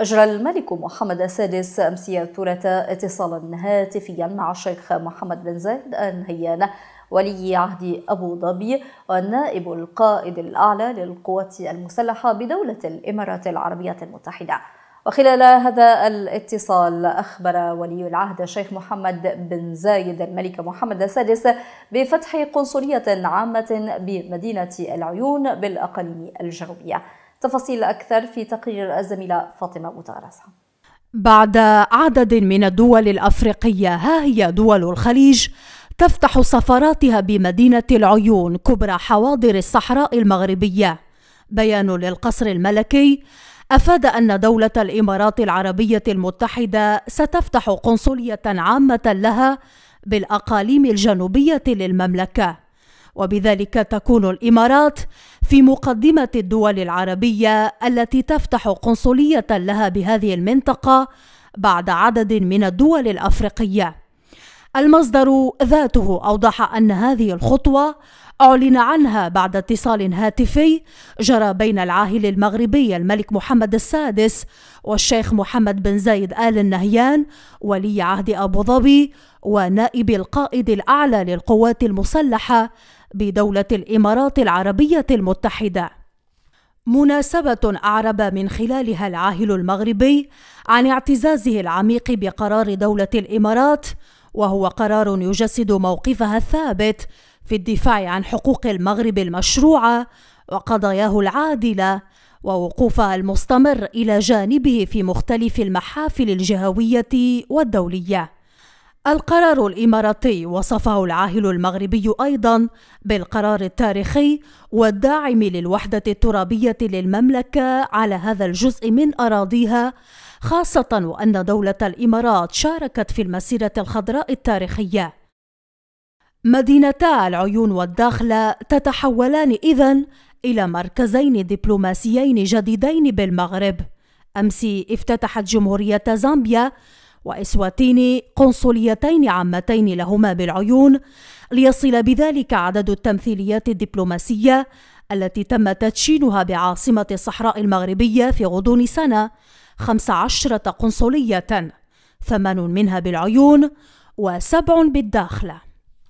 أجرى الملك محمد السادس أمس تورة اتصالا هاتفيا مع الشيخ محمد بن زايد آل نهيان ولي عهد أبو ظبي والنائب القائد الأعلى للقوات المسلحة بدولة الإمارات العربية المتحدة وخلال هذا الاتصال أخبر ولي العهد الشيخ محمد بن زايد الملك محمد السادس بفتح قنصلية عامة بمدينة العيون بالأقاليم الجنوبية تفاصيل أكثر في تقرير الزميلة فاطمة متغرسة بعد عدد من الدول الأفريقية ها هي دول الخليج تفتح سفاراتها بمدينة العيون كبرى حواضر الصحراء المغربية بيان للقصر الملكي أفاد أن دولة الإمارات العربية المتحدة ستفتح قنصلية عامة لها بالأقاليم الجنوبية للمملكة وبذلك تكون الامارات في مقدمه الدول العربيه التي تفتح قنصليه لها بهذه المنطقه بعد عدد من الدول الافريقيه المصدر ذاته أوضح أن هذه الخطوة أعلن عنها بعد اتصال هاتفي جرى بين العاهل المغربي الملك محمد السادس والشيخ محمد بن زايد آل النهيان ولي عهد أبو ظبي ونائب القائد الأعلى للقوات المسلحة بدولة الإمارات العربية المتحدة. مناسبة أعرب من خلالها العاهل المغربي عن اعتزازه العميق بقرار دولة الإمارات وهو قرار يجسد موقفها الثابت في الدفاع عن حقوق المغرب المشروعه وقضاياه العادله ووقوفها المستمر الى جانبه في مختلف المحافل الجهويه والدوليه القرار الاماراتي وصفه العاهل المغربي ايضا بالقرار التاريخي والداعم للوحده الترابيه للمملكه على هذا الجزء من اراضيها خاصه وان دوله الامارات شاركت في المسيره الخضراء التاريخيه مدينتا العيون والداخله تتحولان اذن الى مركزين دبلوماسيين جديدين بالمغرب امس افتتحت جمهوريه زامبيا وإسواتيني قنصليتين عامتين لهما بالعيون ليصل بذلك عدد التمثيليات الدبلوماسية التي تم تدشينها بعاصمة الصحراء المغربية في غضون سنة 15 قنصلية ثمان منها بالعيون وسبع بالداخله